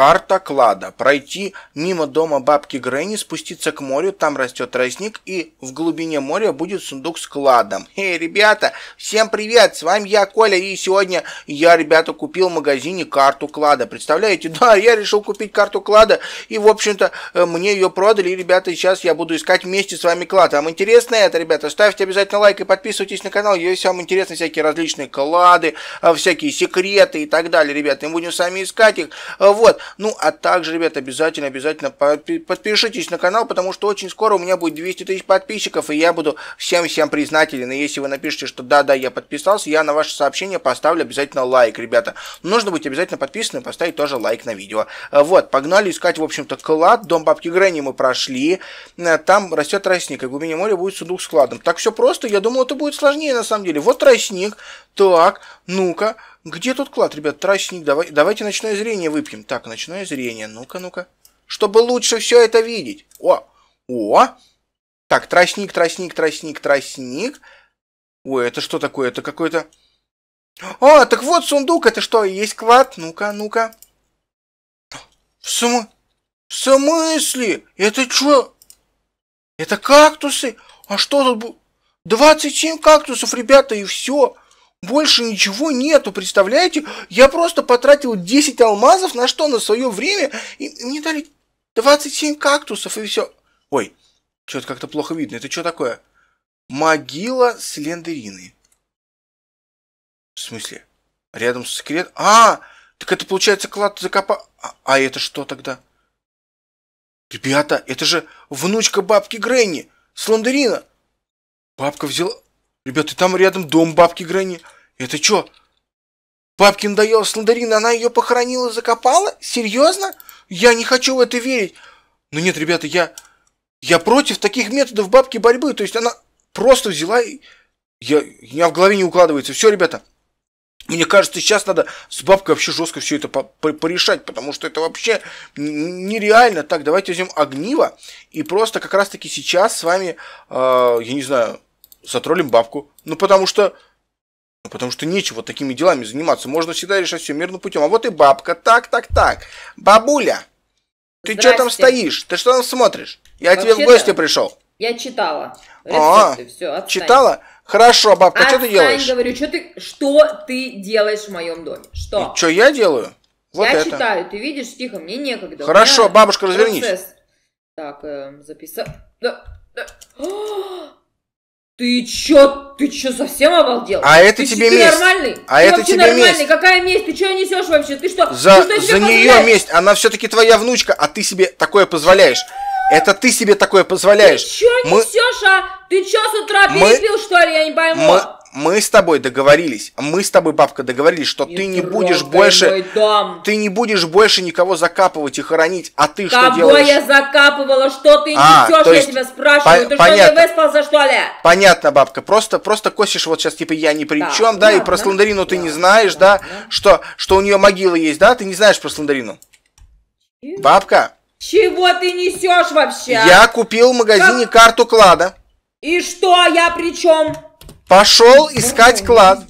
Карта клада. Пройти мимо дома бабки Грэнни, спуститься к морю, там растет тростник, и в глубине моря будет сундук с кладом. Эй, ребята, всем привет, с вами я, Коля, и сегодня я, ребята, купил в магазине карту клада. Представляете, да, я решил купить карту клада, и, в общем-то, э, мне ее продали, и, ребята, сейчас я буду искать вместе с вами клад. Вам интересно это, ребята? Ставьте обязательно лайк и подписывайтесь на канал, если вам интересны всякие различные клады, э, всякие секреты и так далее, ребята, мы будем сами искать их. Э, вот, ну, а также, ребят, обязательно, обязательно подпишитесь на канал, потому что очень скоро у меня будет 200 тысяч подписчиков, и я буду всем-всем признателен. И если вы напишите, что да-да, я подписался, я на ваше сообщение поставлю обязательно лайк, ребята. Нужно быть обязательно подписанным, поставить тоже лайк на видео. Э, вот, погнали искать, в общем-то, клад. Дом бабки Гренни мы прошли. Э, там растет тростник, и в глубине моря будет сундук с кладом. Так все просто, я думал, это будет сложнее на самом деле. Вот тростник, так, ну-ка, где тут клад, ребят? Трачник, давай, давайте ночное зрение выпьем. Так, ночное зрение, ну-ка, ну-ка. Чтобы лучше все это видеть. О, о. Так, тростник, тростник, тростник, тростник. Ой, это что такое? Это какой-то... О, а, так вот сундук, это что, есть клад? Ну-ка, ну-ка. В, см... в смысле? Это что? Это кактусы? А что тут? 27 кактусов, ребята, и все. Больше ничего нету, представляете? Я просто потратил 10 алмазов на что? На свое время. И мне дали 27 кактусов и все. Ой, что-то как-то плохо видно. Это что такое? Могила Слендерины. В смысле? Рядом с секрет... А, так это получается клад закопа... А, а это что тогда? Ребята, это же внучка бабки Гренни, Слендерина. Бабка взяла... Ребята, там рядом дом бабки Грани. Это что? Бабке надоела Сландарина, она ее похоронила, закопала? Серьезно? Я не хочу в это верить. Но нет, ребята, я... Я против таких методов бабки борьбы. То есть она просто взяла и... Я, у меня в голове не укладывается. Все, ребята, мне кажется, сейчас надо с бабкой вообще жестко все это по по порешать, потому что это вообще нереально. Так, давайте возьмем огниво и просто как раз-таки сейчас с вами, э, я не знаю, затроллим бабку. Ну, потому что... Ну, потому что нечего такими делами заниматься. Можно всегда решать все мирным путем. А вот и бабка. Так, так, так. Бабуля, ты что там стоишь? Ты что там смотришь? Я вообще тебе в гости пришел. Я читала. А, рецепты, а, все, читала? Хорошо, бабка, отстань, что ты делаешь? Я говорю, что ты, что ты делаешь в моем доме? Что? И что я делаю? Вот я это. читаю, ты видишь, тихо, мне некогда. Хорошо, бабушка, развернись. Процесс. Так, э, эм, записал. Да, да. Ты чё, ты чё, совсем обалдел? А это ты, тебе ты месть. нормальный? А ты это тебе нормальный? месть. Какая месть? Ты чё несешь вообще? Ты что? За, ты что за нее месть. Она все-таки твоя внучка, а ты себе такое позволяешь. Это ты себе такое позволяешь. Ты чё мы... а? Ты чё с утра перепил, мы... что ли? Я не пойму. Мы мы с тобой договорились, мы с тобой, бабка, договорились, что не ты не будешь больше, ты не будешь больше никого закапывать и хоронить, а ты Кого что делаешь? Кого я закапывала, что ты а, несешь, есть, я тебя спрашиваю, по- ты понятно. что, не выспался, что ли? Понятно, бабка, просто, просто косишь вот сейчас, типа, я ни при да, чем, да, да и про да, Сландарину да, ты не знаешь, да, да, да, что, что у нее могила есть, да, ты не знаешь про Сландарину? Бабка? Чего ты несешь вообще? Я купил в магазине как... карту клада. И что, я при чем? Пошел искать клад.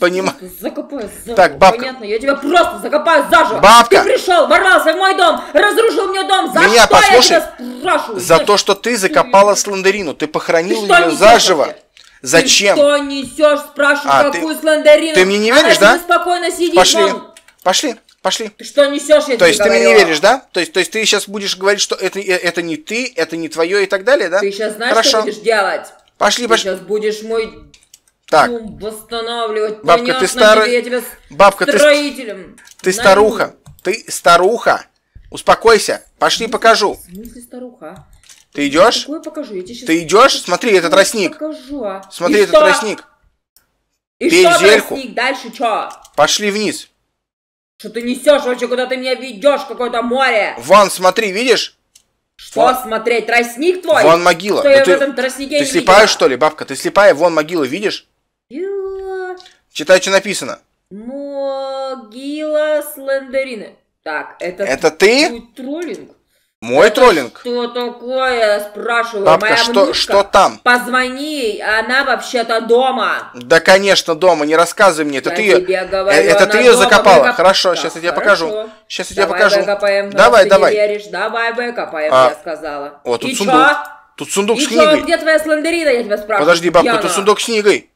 Понимаю. закопаю заживо. Так, бабка. Понятно, я тебя просто закопаю заживо. Бабка. Ты пришел, ворвался в мой дом, разрушил мне дом. За Меня что послушай, я тебя спрашиваю? За то, что ты закопала ты... слендерину. Ты похоронил ты ее заживо. Вообще? Зачем? что несешь, спрашиваю, а, какую ты... слендерину? Ты мне не веришь, Она да? спокойно сидит Пошли, вон. пошли. Пошли. Ты что несешь, я То есть говорила. ты мне не веришь, да? То есть, то есть ты сейчас будешь говорить, что это, э, это не ты, это не твое и так далее, да? Ты сейчас знаешь, Хорошо. что будешь делать? Пошли, пошли. Сейчас будешь мой так. Ну, восстанавливать. Бабка, Понятно, ты старая. Я тебя Бабка, строителем. Ты, ты старуха. Ты старуха. Успокойся. Пошли, ну, покажу. В смысле старуха? Ты идешь? Какое покажу? Я тебе Ты идешь? Смотри, этот тростник. Покажу, а? Смотри, И этот что? тростник. И Пей что, зельку. тростник? Дальше что? Пошли вниз. Что ты несешь вообще? Куда ты меня ведешь? Какое-то море. Вон, смотри, видишь? Что вон... смотреть? Тростник твой? Вон могила. Что я ты... в этом тростнике Ты не слепая, видела? что ли, бабка? Ты слепая, вон могила, видишь? Читай, что написано. Могила Слендерины. Так, это... Это ты? Троллинг. Мой это троллинг? Что такое? Спрашиваю. Папка, Моя что, что там? Позвони, она вообще-то дома. Да, конечно, дома. Не рассказывай мне. Это я ты ее, говорю, это ты ее закопала. Выкоп... Хорошо, сейчас я тебе покажу. Сейчас я давай тебе покажу. Выкопаем, давай, ты давай. Не веришь. Давай выкопаем, а... я сказала. О, тут И сундук. Чё? Тут сундук И с книгой. Чё? где твоя слендерина, я тебя спрашиваю. Подожди, бабка, Яна. тут сундук с книгой.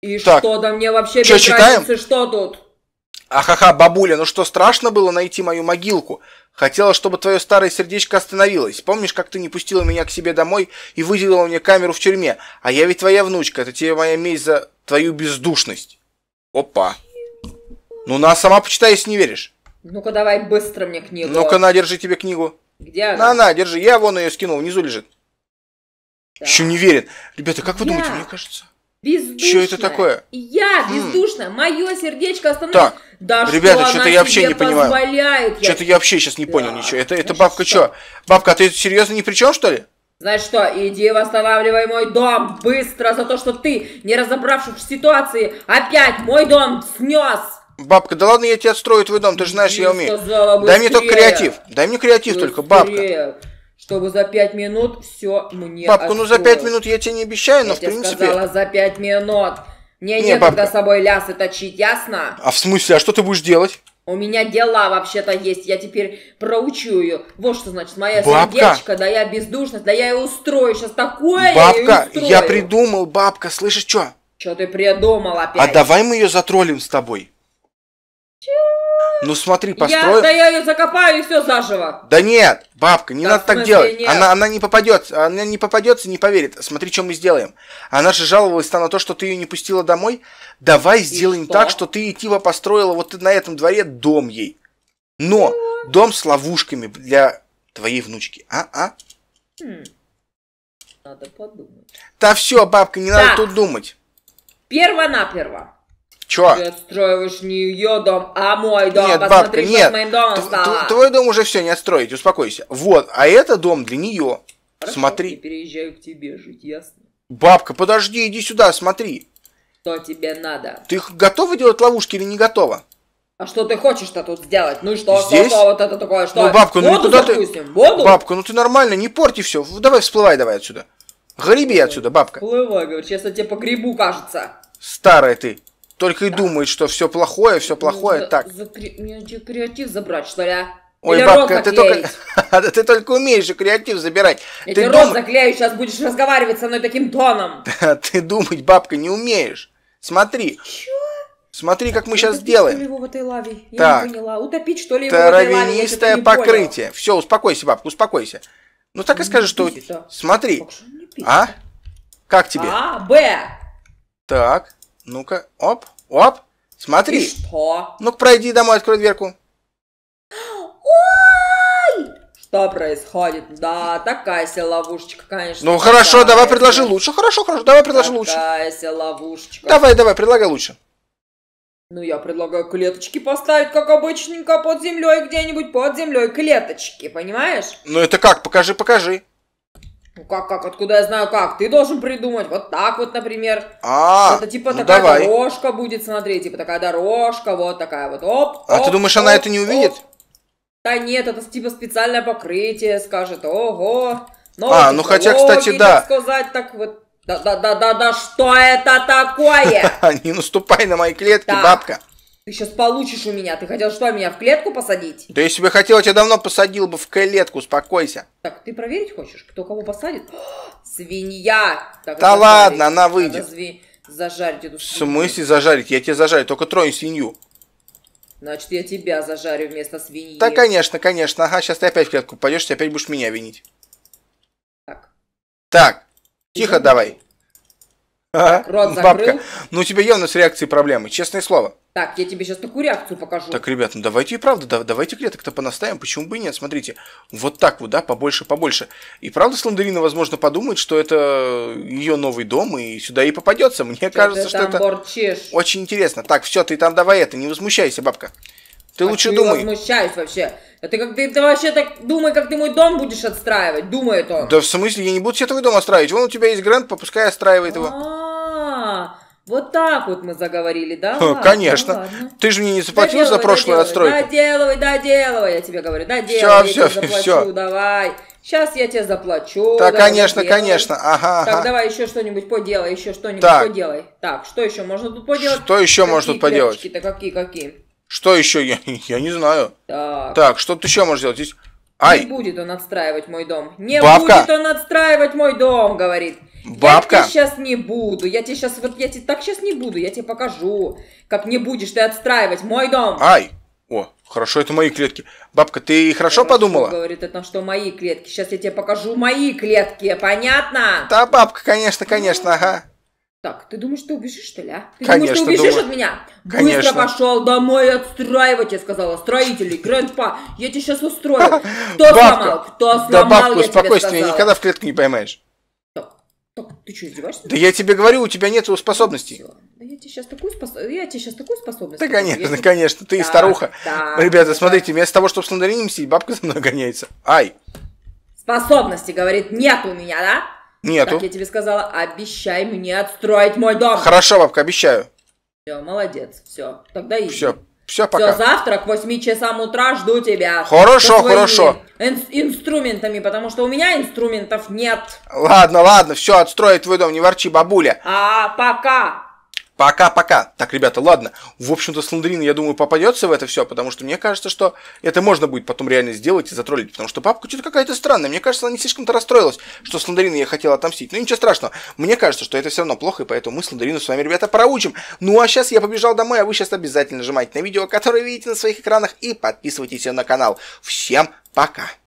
И так. что, там? мне вообще чё, без читаем? разницы, что тут? Ахаха, бабуля, ну что, страшно было найти мою могилку? Хотела, чтобы твое старое сердечко остановилось. Помнишь, как ты не пустила меня к себе домой и выделила мне камеру в тюрьме? А я ведь твоя внучка, это тебе моя месть за твою бездушность. Опа. Ну на, сама почитай, если не веришь. Ну-ка давай быстро мне книгу. Ну-ка на, держи тебе книгу. Где она? На, на, держи, я вон ее скинул, внизу лежит. Да. Еще не верит. Ребята, как вы я... думаете, мне кажется... Бездушная. Что это такое? Я хм. бездушная. Мое сердечко остановилось. Так, да ребята, что-то я вообще не понимаю. Что-то я вообще сейчас не да. понял ничего. Это, это Значит, бабка что? что? Бабка, а ты серьезно ни при чем, что ли? Знаешь что, иди восстанавливай мой дом быстро за то, что ты, не разобравшись в ситуации, опять мой дом снес. Бабка, да ладно, я тебе отстрою твой дом, ты же знаешь, я умею. дай мне только креатив, дай мне креатив быстрее. только, бабка чтобы за пять минут все мне Папка, освоить. ну за пять минут я тебе не обещаю, но я в тебе принципе... сказала за пять минут. Мне не, некогда с собой лясы точить, ясно? А в смысле, а что ты будешь делать? У меня дела вообще-то есть, я теперь проучу ее. Вот что значит, моя бабка. сердечко, да я бездушность, да я ее устрою, сейчас такое Бабка, я, я придумал, бабка, слышишь, что? Что ты придумал опять? А давай мы ее затроллим с тобой. Ну смотри, построим. Я, да я ее закопаю и все заживо. Да нет, бабка, не да, надо так делать. Нет. Она, она не попадется, она не попадется, не поверит. Смотри, что мы сделаем. Она же жаловалась на то, что ты ее не пустила домой. Давай и сделаем что? так, что ты типа построила вот на этом дворе дом ей. Но ну... дом с ловушками для твоей внучки. А, а? Хм. Надо подумать. Да все, бабка, не так. надо тут думать. Перво-наперво. Чё? Ты отстраиваешь не ее дом, а мой дом. Нет, Посмотри, бабка, что нет. с моим домом стало. твой дом уже все не отстроить, успокойся. Вот, а это дом для нее. Хорошо, смотри. Я переезжаю к тебе жить, ясно? Бабка, подожди, иди сюда, смотри. Что тебе надо? Ты готова делать ловушки или не готова? А что ты хочешь-то тут сделать? Ну и что, Здесь? что, что, вот это такое, что? Ну, бабка, ну куда ты? Воду? Бабка, ну ты нормально, не порти все. Давай всплывай давай отсюда. Греби отсюда, бабка. Всплывай, говорю, честно тебе по грибу кажется. Старая ты. Только и думает, что все плохое, все плохое. так. Мне креатив забрать, что ли, а? Ой, Или бабка, ты только, ты только умеешь же креатив забирать. Я ты тебе дум... рот заклею, сейчас будешь разговаривать со мной таким тоном. ты думать, бабка, не умеешь. Смотри. Чё? Смотри, как мы сейчас сделаем. Что ли его в этой лаве? Я так. не поняла. Утопить, что ли, его в этой лаве? Травянистое покрытие. Поняла. Все, успокойся, бабка, успокойся. Ну так и скажи, что... Смотри. А? Как тебе? А, Б. Так. Ну-ка, оп, оп, смотри. И что? Ну-ка, пройди домой, открой дверку. Ой! Что происходит? Да, такая себе ловушечка, конечно. Ну хорошо, такая давай предложи лучше. Хорошо, хорошо, давай предложи такая лучше. Такая себе ловушечка. Давай, давай, предлагай лучше. Ну, я предлагаю клеточки поставить, как обычненько, под землей где-нибудь, под землей клеточки, понимаешь? Ну, это как? Покажи, покажи. Ну, как, как, откуда я знаю как? Ты должен придумать. Вот так вот, например. А, Это типа ну такая давай. дорожка будет, смотри, типа такая дорожка, вот такая вот. Оп, а оп, ты думаешь, оп, она это не увидит? Оп. Да нет, это типа специальное покрытие, скажет, ого. А, ну хотя, кстати, да. Так сказать, так вот, да-да-да-да, что это такое? Не наступай на мои клетки, бабка. Ты сейчас получишь у меня. Ты хотел что, меня в клетку посадить? Да если бы хотел, я тебя давно посадил бы в клетку, успокойся. Так, ты проверить хочешь, кто кого посадит? О, свинья! Так, да ладно, она выйдет. Зви... Зажарить эту свинью. В смысле зажарить? Я тебя зажарю, только тронь свинью. Значит, я тебя зажарю вместо свиньи. Да, конечно, конечно. Ага, сейчас ты опять в клетку пойдешь, ты опять будешь меня винить. Так. Так, тихо Иди давай. А? рот закрыл. Бабка, ну у тебя явно с реакцией проблемы, честное слово. Так, я тебе сейчас такую реакцию покажу. Так, ребят, ну давайте и правда, да, давайте клеток-то понаставим, почему бы и нет, смотрите. Вот так вот, да, побольше, побольше. И правда Сландерина, возможно, подумает, что это ее новый дом, и сюда и попадется. Мне что кажется, что это борчишь? очень интересно. Так, все, ты там давай это, не возмущайся, бабка. Ты лучше ты думай. Я возмущаюсь вообще. Это а как ты, ты вообще так думай, как ты мой дом будешь отстраивать, думает он. Да в смысле, я не буду себе твой дом отстраивать. Вон у тебя есть грант, попускай отстраивает его. а Вот так вот мы заговорили, да? Ладно, Конечно. Ну, Ты же мне не заплатил доделывай, за прошлую доделывай, отстройку. Доделывай, доделывай, я тебе говорю, доделывай. Все, я все, тебе заплачу, все. давай. Сейчас я тебе заплачу. Да, конечно, делай. конечно. Ага. Так, ага. давай еще что-нибудь поделай, еще что-нибудь так. поделай. Так, что еще можно тут поделать? Что еще можно тут поделать? Какие-то какие, какие? Что еще? Я, я не знаю. Так, так что ты еще можешь сделать? Здесь... Ай. Не будет он отстраивать мой дом. Не Бабка. будет он отстраивать мой дом, говорит. Бабка. Я тебе сейчас не буду. Я тебе сейчас, вот я тебе так сейчас не буду. Я тебе покажу, как не будешь ты отстраивать мой дом. Ай. О, хорошо, это мои клетки. Бабка, ты хорошо, хорошо подумала? Говорит, это что мои клетки. Сейчас я тебе покажу мои клетки, понятно? Да, бабка, конечно, конечно, ага. Так, ты думаешь, ты убежишь, что ли, а? Ты Конечно, думаешь, ты убежишь думаю. от меня? Конечно. Быстро пошел домой отстраивать, я сказала, строители, грандпа, я тебя сейчас устрою. Кто сломал? Кто сломал, Да бабка успокойся, тебя никогда в клетку не поймаешь. Так, ты что, издеваешься? Да я тебе говорю, у тебя нет способностей. Да я тебе сейчас такую способность. Я тебе сейчас такую способность. Да, конечно, я... конечно, ты да, старуха. Да, Ребята, да. смотрите, вместо того, чтобы с мандарином сидеть, бабка за мной гоняется. Ай! Способности, говорит, нет у меня, да? Нету. Как я тебе сказала, обещай мне отстроить мой дом. Хорошо, бабка, обещаю. Все, молодец, все. Тогда иди. Все, все, пока. Все, завтра к 8 часам утра жду тебя. Хорошо, хорошо. Ин- инструментами, потому что у меня инструментов нет. Ладно, ладно, все, отстроить твой дом, не ворчи, бабуля. А, пока. Пока-пока. Так, ребята, ладно. В общем-то, Сландрин, я думаю, попадется в это все, потому что мне кажется, что это можно будет потом реально сделать и затроллить, потому что папка что-то какая-то странная. Мне кажется, она не слишком-то расстроилась, что Сландрин я хотела отомстить. Но ну, ничего страшного. Мне кажется, что это все равно плохо, и поэтому мы Сландрину с вами, ребята, проучим. Ну, а сейчас я побежал домой, а вы сейчас обязательно нажимайте на видео, которое видите на своих экранах, и подписывайтесь на канал. Всем пока!